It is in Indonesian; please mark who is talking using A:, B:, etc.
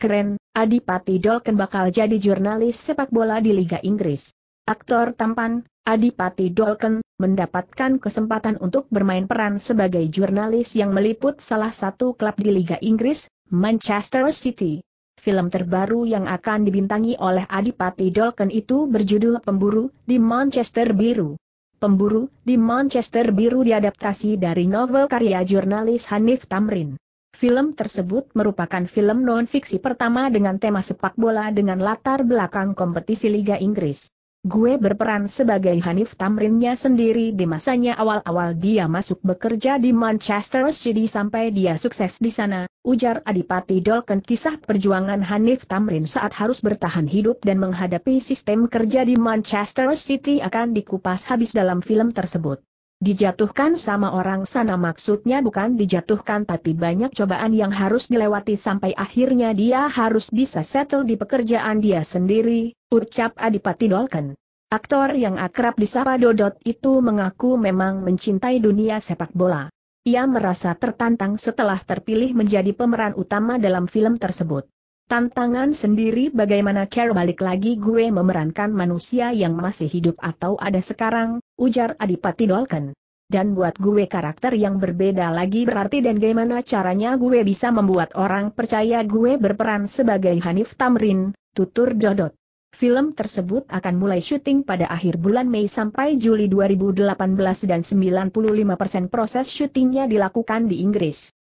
A: Keren, Adipati Dolken bakal jadi jurnalis sepak bola di Liga Inggris. Aktor tampan, Adipati Dolken, mendapatkan kesempatan untuk bermain peran sebagai jurnalis yang meliput salah satu klub di Liga Inggris, Manchester City. Film terbaru yang akan dibintangi oleh Adipati Dolken itu berjudul Pemburu di Manchester Biru. Pemburu di Manchester Biru diadaptasi dari novel karya jurnalis Hanif Tamrin. Film tersebut merupakan film non-fiksi pertama dengan tema sepak bola dengan latar belakang kompetisi Liga Inggris. Gue berperan sebagai Hanif Tamrinnya sendiri di masanya awal-awal dia masuk bekerja di Manchester City sampai dia sukses di sana, ujar Adipati Dolken kisah perjuangan Hanif Tamrin saat harus bertahan hidup dan menghadapi sistem kerja di Manchester City akan dikupas habis dalam film tersebut. Dijatuhkan sama orang sana maksudnya bukan dijatuhkan tapi banyak cobaan yang harus dilewati sampai akhirnya dia harus bisa settle di pekerjaan dia sendiri, ucap Adipati Dolken. Aktor yang akrab disapa Dodot itu mengaku memang mencintai dunia sepak bola. Ia merasa tertantang setelah terpilih menjadi pemeran utama dalam film tersebut. Tantangan sendiri bagaimana care balik lagi gue memerankan manusia yang masih hidup atau ada sekarang, ujar Adipati Dolken. Dan buat gue karakter yang berbeda lagi berarti dan gimana caranya gue bisa membuat orang percaya gue berperan sebagai Hanif Tamrin, tutur Dodot. Film tersebut akan mulai syuting pada akhir bulan Mei sampai Juli 2018 dan 95% proses syutingnya dilakukan di Inggris.